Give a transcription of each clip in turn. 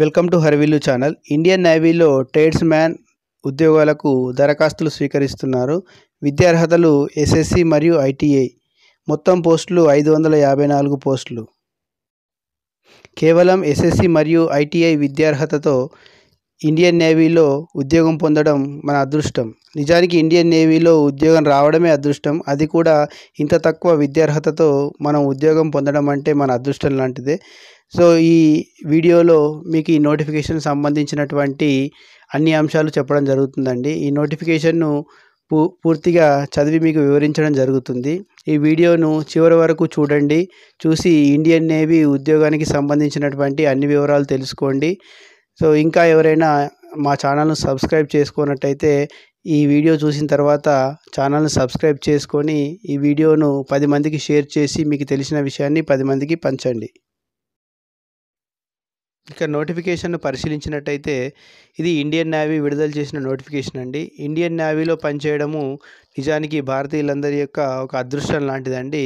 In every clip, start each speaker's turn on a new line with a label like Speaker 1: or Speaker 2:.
Speaker 1: Welcome to Harivillu channel Indian నేవీలో tradesman ఉద్యోగాలకు దరఖాస్తులు స్వీకరిస్తున్నారు విద్యార్హతలు ఎస్ఎస్సి మరియు ఐటీఐ మొత్తం పోస్టులు ఐదు వందల యాభై నాలుగు పోస్టులు కేవలం ఎస్ఎస్సి మరియు ఐటీఐ విద్యార్హతతో ఇండియన్ నేవీలో ఉద్యోగం పొందడం మన అదృష్టం నిజానికి ఇండియన్ నేవీలో ఉద్యోగం రావడమే అదృష్టం అది కూడా ఇంత తక్కువ విద్యార్హతతో మనం ఉద్యోగం పొందడం అంటే మన అదృష్టం లాంటిదే సో ఈ వీడియోలో మీకు ఈ నోటిఫికేషన్ సంబంధించినటువంటి అన్ని అంశాలు చెప్పడం జరుగుతుందండి ఈ నోటిఫికేషన్ను పూ పూర్తిగా చదివి మీకు వివరించడం జరుగుతుంది ఈ వీడియోను చివరి వరకు చూడండి చూసి ఇండియన్ నేవీ ఉద్యోగానికి సంబంధించినటువంటి అన్ని వివరాలు తెలుసుకోండి సో ఇంకా ఎవరైనా మా ఛానల్ను సబ్స్క్రైబ్ చేసుకున్నట్టయితే ఈ వీడియో చూసిన తర్వాత ఛానల్ని సబ్స్క్రైబ్ చేసుకొని ఈ వీడియోను పది మందికి షేర్ చేసి మీకు తెలిసిన విషయాన్ని పది మందికి పంచండి ఇక నోటిఫికేషన్ను పరిశీలించినట్టయితే ఇది ఇండియన్ నేవీ విడుదల చేసిన నోటిఫికేషన్ అండి ఇండియన్ నేవీలో పనిచేయడము నిజానికి భారతీయులందరి యొక్క ఒక అదృష్టం లాంటిదండి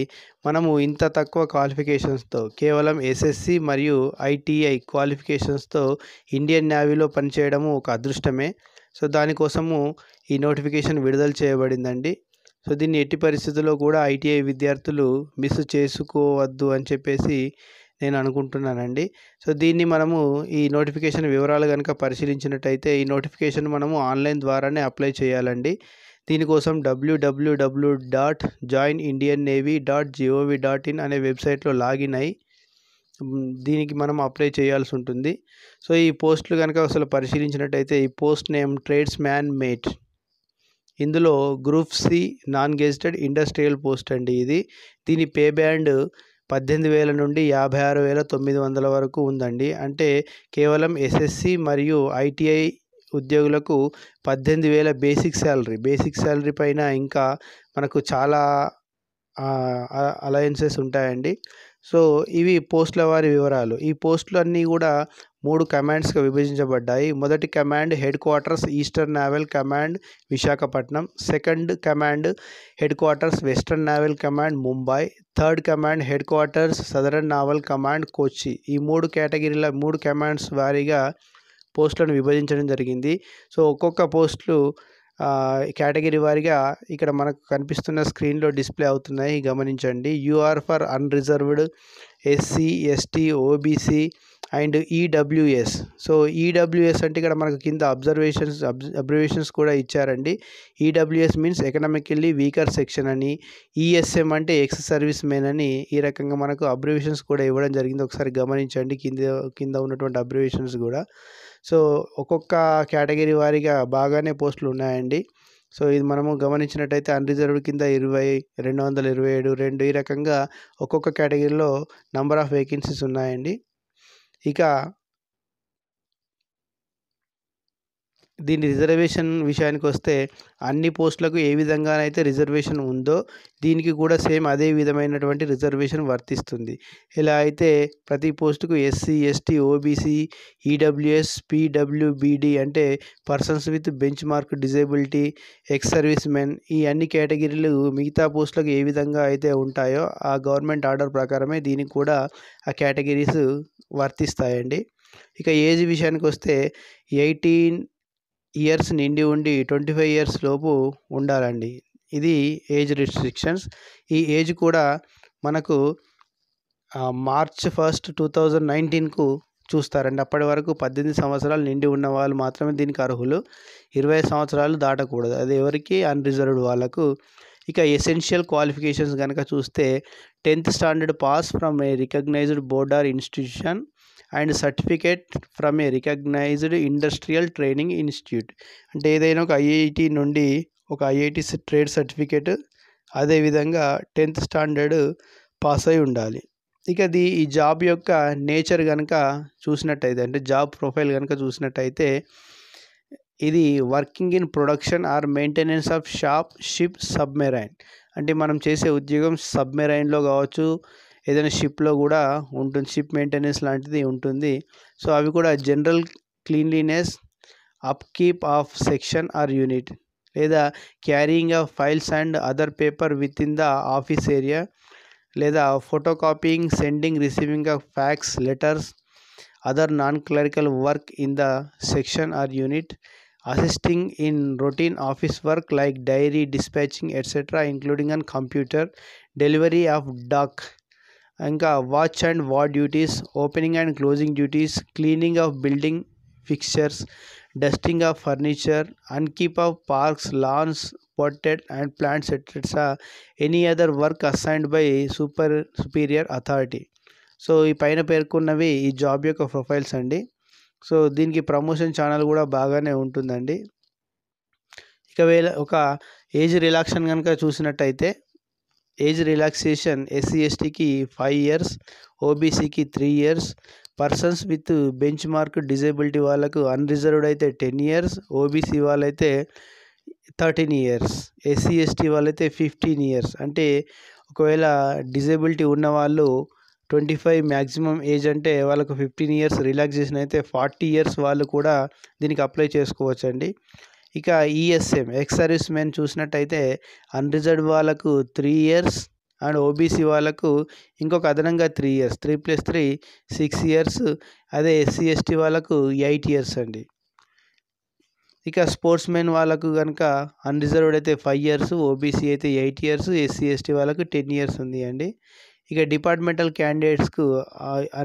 Speaker 1: మనము ఇంత తక్కువ క్వాలిఫికేషన్స్తో కేవలం ఎస్ఎస్సి మరియు ఐటీఐ క్వాలిఫికేషన్స్తో ఇండియన్ నేవీలో పనిచేయడము ఒక అదృష్టమే సో దానికోసము ఈ నోటిఫికేషన్ విడుదల చేయబడిందండి సో దీన్ని ఎట్టి పరిస్థితుల్లో కూడా ఐటీఐ విద్యార్థులు మిస్ చేసుకోవద్దు అని చెప్పేసి నేను అనుకుంటున్నానండి సో దీన్ని మనము ఈ నోటిఫికేషన్ వివరాలు కనుక పరిశీలించినట్టయితే ఈ నోటిఫికేషన్ మనము ఆన్లైన్ ద్వారానే అప్లై చేయాలండి దీనికోసం W W W dot join Indian navy dot G O V dot in అనే వెబ్సైట్లో లాగిన్ అయి దీనికి మనం అప్లై చేయాల్సి ఉంటుంది సో ఈ పోస్టులు కనుక అసలు పరిశీలించినట్టయితే ఈ post name tradesman mate ఇందులో group C non gazetted industrial post అండి ఇది దీని పే బ్యాండ్ పద్దెనిమిది వేల నుండి యాభై ఆరు వేల తొమ్మిది వందల వరకు ఉందండి అంటే కేవలం ఎస్ఎస్సి మరియు ఐటీఐ ఉద్యోగులకు పద్దెనిమిది వేల బేసిక్ శాలరీ బేసిక్ శాలరీ పైన ఇంకా మనకు చాలా అలయన్సెస్ ఉంటాయండి సో ఇవి పోస్టుల వారి వివరాలు ఈ పోస్టులు అన్నీ కూడా మూడు కమాండ్స్గా విభజించబడ్డాయి మొదటి command headquarters eastern naval command Visakhapatnam second command headquarters western naval command Mumbai third command headquarters southern naval command Kochi ఈ మూడు కేటగిరీల మూడు కమాండ్స్ వారీగా పోస్టులను విభజించడం జరిగింది సో ఒక్కొక్క పోస్టులు కేటగిరీ వారిగా ఇక్కడ మనకు కనిపిస్తున్న స్క్రీన్లో డిస్ప్లే అవుతున్నాయి గమనించండి UR for unreserved SC ST OBC and EWS e so EWS e అంటే ఇక్కడ మనకు కింద అబ్జర్వేషన్స్ అబ్జర్వేషన్స్ కూడా ఇచ్చారండి EWS means economically weaker section అని ఈఎస్ఎం e అంటే ఎక్స్ సర్వీస్ మెన్ అని ఈ రకంగా మనకు అబ్రివేషన్స్ కూడా ఇవ్వడం జరిగింది ఒకసారి గమనించండి కింద కింద ఉన్నటువంటి అబ్రివేషన్స్ కూడా సో ఒక్కొక్క కేటగిరీ వారీగా బాగానే పోస్టులు ఉన్నాయండి సో ఇది మనము గమనించినట్టయితే అన్రిజర్వ్డ్ కింద ఇరవై రెండు వందల ఇరవై ఏడు రెండు ఈ రకంగా ఒక్కొక్క కేటగిరీలో నంబర్ ఆఫ్ వేకెన్సీస్ ఉన్నాయండి y దీని రిజర్వేషన్ విషయానికి వస్తే అన్ని పోస్టులకు ఏ విధంగానైతే రిజర్వేషన్ ఉందో దీనికి కూడా సేమ్ అదే విధమైనటువంటి రిజర్వేషన్ వర్తిస్తుంది ఇలా అయితే ప్రతి పోస్టుకు SC ST OBC EWS PWBD అంటే persons with benchmark disability ex servicemen ఈ అన్ని కేటగిరీలు మిగతా పోస్టులకు ఏ విధంగా అయితే ఉంటాయో ఆ గవర్నమెంట్ ఆర్డర్ ప్రకారమే దీనికి కూడా ఆ కేటగిరీస్ వర్తిస్తాయండి ఇక ఏజ్ విషయానికి వస్తే ఎయిటీన్ ఇయర్స్ నిండి ఉండి ట్వంటీ ఫైవ్ ఇయర్స్ లోపు ఉండాలండి ఇది ఏజ్ రిస్ట్రిక్షన్స్ ఈ ఏజ్ కూడా మనకు మార్చ్ ఫస్ట్ టూ థౌజండ్ నైన్టీన్కు చూస్తారండి అప్పటి వరకు పద్దెనిమిది సంవత్సరాలు నిండి ఉన్న వాళ్ళు మాత్రమే దీనికి అర్హులు ఇరవై సంవత్సరాలు దాటకూడదు అది ఎవరికి అన్రిజర్వ్డ్ వాళ్ళకు ఇక ఎసెన్షియల్ క్వాలిఫికేషన్స్ కనుక చూస్తే tenth standard pass from a recognised board or institution and certificate from a recognised industrial training institute అంటే ఏదైనా ఒక ఐఐటి నుండి ఒక ఐఐటి ట్రేడ్ సర్టిఫికేట్ అదేవిధంగా టెన్త్ స్టాండర్డ్ పాస్ అయి ఉండాలి ఇక అది ఈ జాబ్ యొక్క నేచర్ కనుక చూసినట్టయితే అంటే జాబ్ ప్రొఫైల్ కనుక చూసినట్టయితే ఇది working in production or maintenance of shop ship submarine అంటే మనం చేసే ఉద్యోగం సబ్మెరైన్లో కావచ్చు ఏదైనా షిప్లో కూడా ఉంటుంది షిప్ మెయింటెనెన్స్ లాంటిది ఉంటుంది సో అవి కూడా general cleanliness upkeep of section or unit లేదా carrying of files and other paper within the office area లేదా photocopying sending receiving of fax letters other non clerical work in the section or unit assisting in routine office work like diary dispatching etcetera including on computer delivery of dak ఇంకా watch and ward duties opening and closing duties cleaning of building fixtures dusting of furniture and keep of parks lawns potted and plants etcetera any other work assigned by super superior authority so ఈ పైన పేర్కొన్నవి ఈ job యొక్క profiles అండి so దీనికి promotion channel కూడా బాగానే ఉంటుందండి ఇక వేళ ఒక ఏజ్ రిలాక్షన్ కనుక చూసినట్టయితే ఏజ్ రిలాక్సేషన్ ఎస్సీ ఎస్టీకి ఫైవ్ ఇయర్స్ ఓబీసీకి three years persons with benchmark disability వాళ్ళకు అన్రిజర్వ్డ్ అయితే టెన్ ఇయర్స్ ఓబీసీ వాళ్ళైతే థర్టీన్ ఇయర్స్ ఎస్సీ ఎస్టీ వాళ్ళైతే ఫిఫ్టీన్ ఇయర్స్ అంటే ఒకవేళ డిజేబిలిటీ ఉన్న వాళ్ళు ట్వంటీ ఫైవ్ మ్యాక్సిమం ఏజ్ అంటే వాళ్ళకు ఫిఫ్టీన్ ఇయర్స్ రిలాక్సేషన్ అయితే ఫార్టీ ఇయర్స్ వాళ్ళు కూడా దీనికి అప్లై చేసుకోవచ్చండి ఇక ఈఎస్ఎం ఎక్స్ సర్వీస్ మెన్ చూసినట్టయితే అన్రిజర్వ్ వాళ్ళకు త్రీ ఇయర్స్ అండ్ ఓబీసీ వాళ్ళకు ఇంకొక అదనంగా three years three plus three six years అదే ఎస్సీ ఎస్టీ వాళ్ళకు ఎయిట్ ఇయర్స్ అండి ఇక స్పోర్ట్స్ మెన్ వాళ్ళకు కనుక అన్రిజర్వ్డ్ అయితే ఫైవ్ ఇయర్స్ ఓబీసీ అయితే ఎయిట్ ఇయర్స్ ఎస్సీ ఎస్టీ వాళ్ళకు టెన్ ఇయర్స్ ఉంది అండి ఇక డిపార్ట్మెంటల్ క్యాండిడేట్స్కు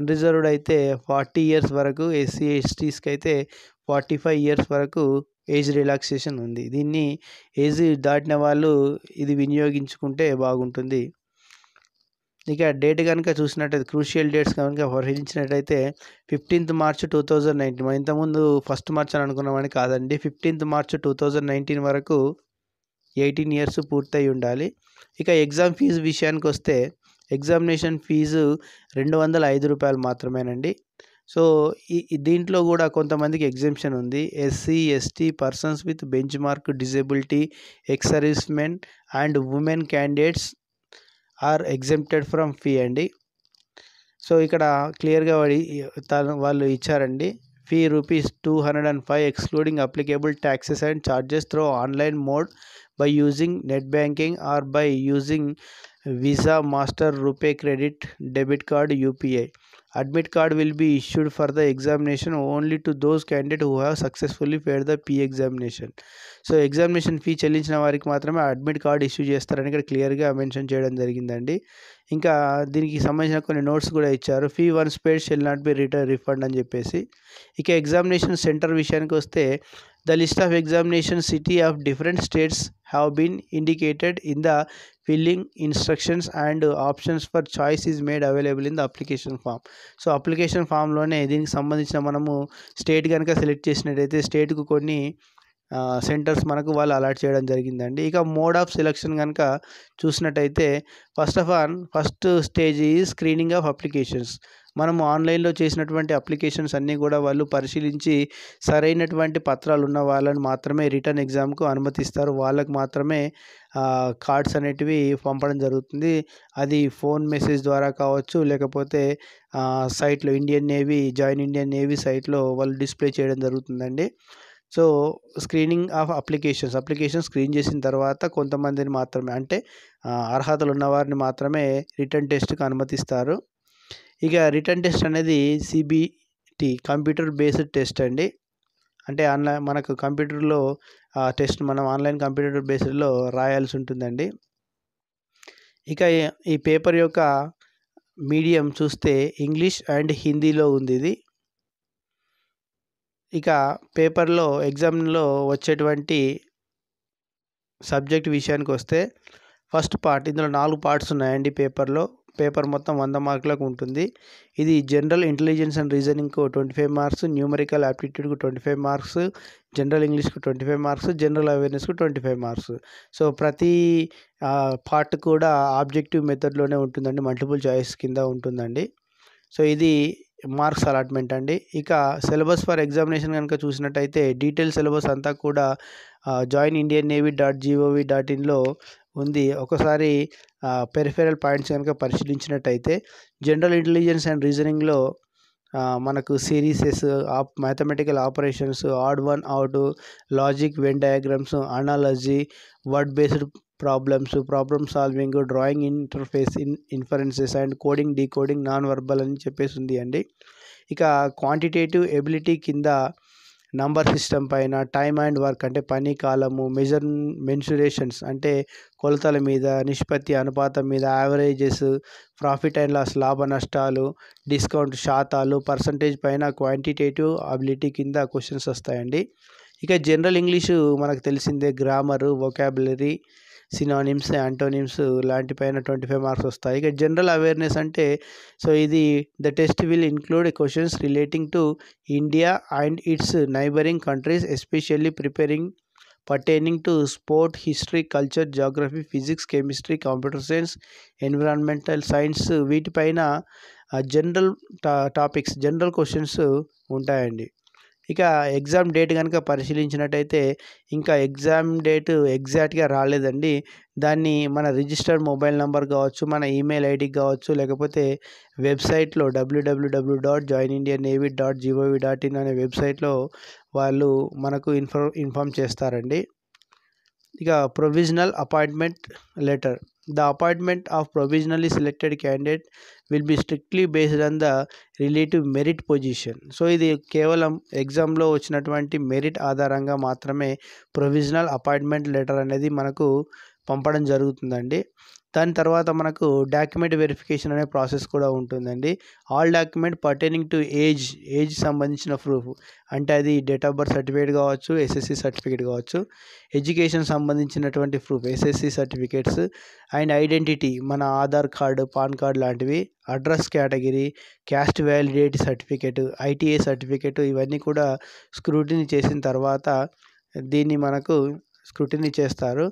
Speaker 1: అన్రిజర్వ్డ్ అయితే ఫార్టీ ఇయర్స్ వరకు ఎస్సీ ఎస్టీస్కి అయితే ఫార్టీ ఫైవ్ ఇయర్స్ వరకు ఏజ్ రిలాక్సేషన్ ఉంది దీన్ని ఏజ్ దాటిన వాళ్ళు ఇది వినియోగించుకుంటే బాగుంటుంది ఇక డేట్ కనుక చూసినట్టయితే క్రూషియల్ డేట్స్ కనుక పరిశీలించినట్టయితే fifteenth March two thousand nineteen ఇంతకుముందు ఫస్ట్ మార్చ్ అని అనుకున్నామని కాదండి fifteenth March two thousand nineteen వరకు ఎయిటీన్ ఇయర్స్ పూర్తయి ఉండాలి ఇక ఎగ్జామ్ ఫీజు విషయానికి వస్తే ఎగ్జామినేషన్ ఫీజు రెండు వందల ఐదు రూపాయలు మాత్రమేనండి సో ఈ దీంట్లో కూడా కొంతమందికి ఎగ్జిబిషన్ ఉంది SC ST persons with benchmark disability ex men and women candidates are exempted from fee అండి సో ఇక్కడ క్లియర్గా వాళ్ళు ఇచ్చారండి fee rupees two hundred and five excluding applicable taxes and charges through online mode by using net banking or by using Visa Master RuPay credit debit card UPI admit card will be issued for the examination only to those candidate who have successfully fair the fee examination so examination fee చెల్లించిన వారికి మాత్రమే admit card issue చేస్తారని ఇక్కడ క్లియర్గా mention చేయడం జరిగిందండి ఇంకా దీనికి సంబంధించిన కొన్ని నోట్స్ కూడా ఇచ్చారు fee once paid shall not be return refund అని చెప్పేసి ఇక ఎగ్జామినేషన్ సెంటర్ విషయానికి వస్తే the list of examination city of different states have been indicated in the filling instructions and options for choice is made available in the application form so application ఫామ్లోనే దీనికి సంబంధించిన మనము state కనుక select చేసినట్టయితే స్టేట్కు కొన్ని centres మనకు వాళ్ళు allot చేయడం జరిగిందండి ఇక మోడ్ ఆఫ్ సెలక్షన్ కనుక చూసినట్టయితే first of all first stage ఈ స్క్రీనింగ్ ఆఫ్ అప్లికేషన్స్ మనము ఆన్లైన్లో చేసినటువంటి అప్లికేషన్స్ అన్నీ కూడా వాళ్ళు పరిశీలించి సరైనటువంటి పత్రాలు ఉన్న వాళ్ళని మాత్రమే రిటర్న్ ఎగ్జామ్కు అనుమతిస్తారు వాళ్ళకు మాత్రమే కార్డ్స్ అనేటివి పంపడం జరుగుతుంది అది ఫోన్ మెసేజ్ ద్వారా కావచ్చు లేకపోతే సైట్లో Indian navy join Indian navy సైట్లో వాళ్ళు డిస్ప్లే చేయడం జరుగుతుందండి so screening of applications application screen చేసిన తర్వాత కొంతమందిని మాత్రమే అంటే అర్హతలు ఉన్నవారిని మాత్రమే రిటర్న్ టెస్ట్కి అనుమతిస్తారు ఇక రిటర్న్ టెస్ట్ అనేది సిబిటి కంప్యూటర్ బేస్డ్ టెస్ట్ అండి అంటే ఆన్లైన్ మనకు కంప్యూటర్లో టెస్ట్ మనం ఆన్లైన్ కంప్యూటర్ బేస్డ్లో రాయాల్సి ఉంటుందండి ఇక ఈ పేపర్ యొక్క మీడియం చూస్తే ఇంగ్లీష్ అండ్ హిందీలో ఉంది ఇది ఇక పేపర్లో ఎగ్జామ్లో వచ్చేటువంటి సబ్జెక్ట్ విషయానికి వస్తే ఫస్ట్ పార్ట్ ఇందులో నాలుగు పార్ట్స్ ఉన్నాయండి పేపర్లో పేపర్ మొత్తం వంద మార్కులకు ఉంటుంది ఇది జనరల్ ఇంటెలిజెన్స్ అండ్ రీజనింగ్కు ట్వంటీ ఫైవ్ మార్క్స్ న్యూమరికల్ యాప్టిట్యూడ్కు ట్వంటీ ఫైవ్ మార్క్స్ జనరల్ ఇంగ్లీష్కు ట్వంటీ ఫైవ్ మార్క్స్ జనరల్ అవేర్నెస్కు ట్వంటీ ఫైవ్ మార్క్స్ సో ప్రతి పార్ట్ కూడా ఆబ్జెక్టివ్ మెథడ్లోనే ఉంటుందండి మల్టిపుల్ చాయిస్ కింద ఉంటుందండి సో ఇది మార్క్స్ అలాట్మెంట్ అండి ఇక సిలబస్ ఫర్ ఎగ్జామినేషన్ కనుక చూసినట్టయితే డీటెయిల్ సిలబస్ అంతా కూడా join Indian navy dot G O V dot ఇన్లో ఉంది ఒకసారి పెరిఫెరల్ పాయింట్స్ కనుక పరిశీలించినట్టయితే జనరల్ ఇంటెలిజెన్స్ అండ్ రీజనింగ్లో మనకు series of mathematical operations odd one out logic Venn diagrams analogy word based problems problem solving drawing interface in inferences and coding decoding non verbal అని చెప్పేసి ఉంది అండి ఇక క్వాంటిటేటివ్ ఎబిలిటీ కింద నంబర్ సిస్టమ్ పైన time and work అంటే పని కాలము మెజర్ మెన్సురేషన్స్ అంటే కొలతల మీద నిష్పత్తి అనుపాతం మీద యావరేజెస్ ప్రాఫిట్ అండ్ లాస్ లాభ నష్టాలు డిస్కౌంట్ శాతాలు పర్సంటేజ్ పైన క్వాంటిటేటివ్ అబిలిటీ కింద క్వశ్చన్స్ వస్తాయండి ఇక జనరల్ ఇంగ్లీషు మనకు తెలిసిందే గ్రామరు వొకాబులరీ సినానిమ్స్ యాంటోనిమ్స్ లాంటి పైన ట్వంటీ ఫైవ్ మార్క్స్ వస్తాయి ఇక జనరల్ అవేర్నెస్ అంటే సో ఇది the test will include questions relating to India and its neighbouring countries especially preparing pertaining to sport history culture geography physics chemistry computer science environmental science వీటిపైన general టా topics general questions ఉంటాయండి ఇక exam date కనుక పరిశీలించినట్టయితే ఇంకా exam date ఎగ్జాక్ట్గా రాలేదండి దాన్ని మన రిజిస్టర్డ్ మొబైల్ నెంబర్ కావచ్చు మన ఈమెయిల్ ఐడికి కావచ్చు లేకపోతే వెబ్సైట్లో W W W dot join India navy dot G O V dot in అనే వెబ్సైట్లో వాళ్ళు మనకు ఇన్ఫర్ ఇన్ఫామ్ చేస్తారండి ఇక provisional appointment letter The appointment of provisionally selected candidate will be strictly based on the relative merit position. So ఇది కేవలం ఎగ్జామ్లో వచ్చినటువంటి మెరిట్ ఆధారంగా మాత్రమే ప్రొవిజనల్ అపాయింట్మెంట్ లెటర్ అనేది మనకు పంపడం జరుగుతుందండి దాని తర్వాత మనకు డాక్యుమెంట్ వెరిఫికేషన్ అనే ప్రాసెస్ కూడా ఉంటుందండి all document pertaining to age age సంబంధించిన ప్రూఫ్ అంటే అది డేట్ ఆఫ్ బర్త్ సర్టిఫికేట్ కావచ్చు ఎస్ఎస్సి సర్టిఫికేట్ కావచ్చు ఎడ్యుకేషన్ సంబంధించినటువంటి proof SSC certificates and identity మన ఆధార్ కార్డు పాన్ కార్డు లాంటివి address category caste validate certificate ITA certificate ఇవన్నీ కూడా స్క్రూటిని చేసిన తర్వాత దీన్ని మనకు స్క్రూటినీ చేస్తారు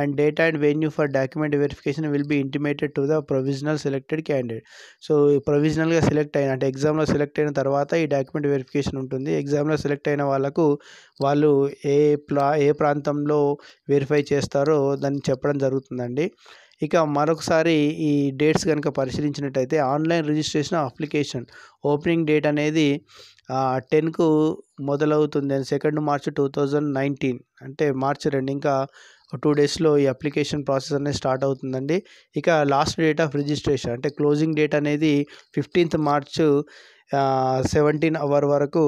Speaker 1: and date and venue for document verification will be intimated to the provisional selected candidate so ప్రొవిజనల్గా సెలెక్ట్ అయిన అంటే ఎగ్జామ్లో సెలెక్ట్ అయిన తర్వాత ఈ డాక్యుమెంట్ వెరిఫికేషన్ ఉంటుంది ఎగ్జామ్లో సెలెక్ట్ అయిన వాళ్ళకు వాళ్ళు ఏ ప్లా ఏ ప్రాంతంలో వెరిఫై చేస్తారో దాన్ని చెప్పడం జరుగుతుందండి ఇక మరొకసారి ఈ డేట్స్ కనుక పరిశీలించినట్టయితే online registration application opening date అనేది టెన్కు మొదలవుతుంది and second March two thousand nineteen అంటే మార్చ్ రెండు ఇంకా టూ డేస్లో ఈ అప్లికేషన్ ప్రాసెస్ అనేది స్టార్ట్ అవుతుందండి ఇక లాస్ట్ డేట్ ఆఫ్ రిజిస్ట్రేషన్ అంటే క్లోజింగ్ డేట్ అనేది ఫిఫ్టీన్త్ మార్చ్ సెవెంటీన్ అవర్ వరకు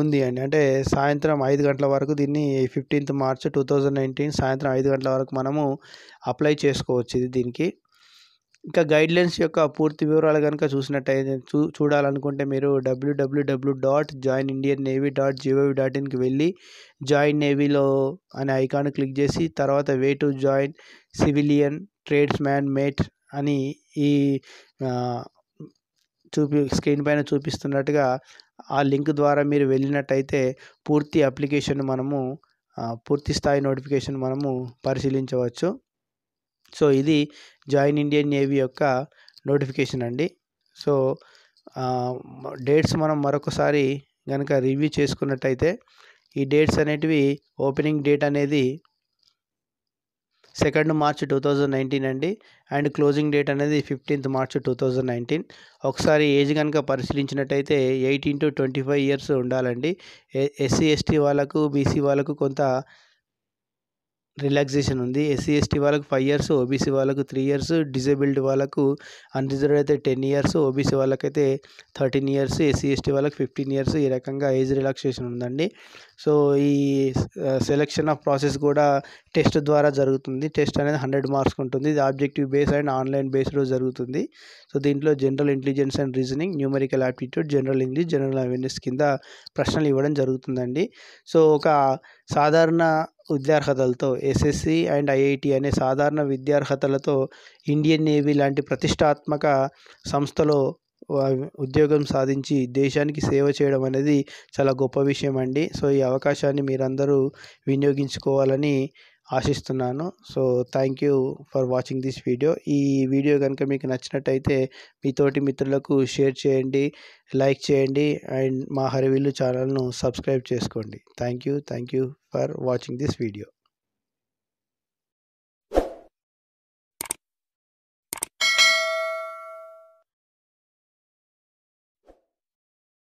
Speaker 1: ఉంది అండి అంటే సాయంత్రం ఐదు గంటల వరకు దీన్ని fifteenth March two thousand nineteen సాయంత్రం ఐదు గంటల వరకు మనము అప్లై చేసుకోవచ్చు ఇది దీనికి ఇంకా గైడ్లైన్స్ యొక్క పూర్తి వివరాలు కనుక చూసినట్టయితే చూ చూడాలనుకుంటే మీరు W W W dot join Indian navy dot G O V dot ఇన్కి వెళ్ళి జాయిన్ నేవీలో అనే ఐకాన్ క్లిక్ చేసి తర్వాత way to join civilian tradesman mate అని ఈ చూపి స్క్రీన్ పైన చూపిస్తున్నట్టుగా ఆ లింక్ ద్వారా మీరు వెళ్ళినట్టయితే పూర్తి అప్లికేషన్ మనము పూర్తి స్థాయి నోటిఫికేషన్ మనము పరిశీలించవచ్చు సో ఇది జాయిన్ ఇండియన్ నేవీ యొక్క నోటిఫికేషన్ అండి సో డేట్స్ మనం మరొకసారి కనుక రివ్యూ చేసుకున్నట్టయితే ఈ డేట్స్ అనేటివి ఓపెనింగ్ డేట్ అనేది second March two thousand nineteen అండి అండ్ క్లోజింగ్ డేట్ అనేది fifteenth March two thousand nineteen ఒకసారి ఏజ్ కనుక పరిశీలించినట్టయితే eighteen to twenty five years ఉండాలండి ఎస్సీ ఎస్టీ వాళ్ళకు బీసీ వాళ్ళకు కొంత రిలాక్సేషన్ ఉంది ఎస్సీ ఎస్టీ వాళ్ళకు ఫైవ్ ఇయర్స్ ఓబీసీ వాళ్ళకు త్రీ ఇయర్స్ డిజేబిల్డ్ వాళ్ళకు అన్రిజర్వ్డ్ అయితే టెన్ ఇయర్స్ ఓబీసీ వాళ్ళకైతే థర్టీన్ ఇయర్స్ ఎస్సీ ఎస్టీ వాళ్ళకి ఫిఫ్టీన్ ఇయర్స్ ఈ రకంగా ఏజ్ రిలాక్సేషన్ ఉందండి సో ఈ సెలెక్షన్ ఆఫ్ ప్రాసెస్ కూడా టెస్ట్ ద్వారా జరుగుతుంది టెస్ట్ అనేది హండ్రెడ్ మార్క్స్ ఉంటుంది ఇది ఆబ్జెక్టివ్ బేస్ అండ్ ఆన్లైన్ బేస్లో జరుగుతుంది సో దీంట్లో general intelligence and reasoning numerical aptitude general English general awareness కింద ప్రశ్నలు ఇవ్వడం జరుగుతుందండి సో ఒక సాధారణ విద్యార్హతలతో ఎస్ఎస్సి అండ్ ఐఐటి అనే సాధారణ విద్యార్హతలతో ఇండియన్ నేవీ లాంటి ప్రతిష్టాత్మక సంస్థలో ఉద్యోగం సాధించి దేశానికి సేవ చేయడం అనేది చాలా గొప్ప విషయం అండి సో ఈ అవకాశాన్ని మీరందరూ వినియోగించుకోవాలని ఆశిస్తున్నాను so thank you for watching this video ఈ వీడియో కనుక మీకు నచ్చినట్టయితే మీ తోటి మిత్రులకు షేర్ చేయండి లైక్ చేయండి అండ్ మా హరివిల్లు ఛానల్ను సబ్స్క్రైబ్ చేసుకోండి thank you thank you for watching this video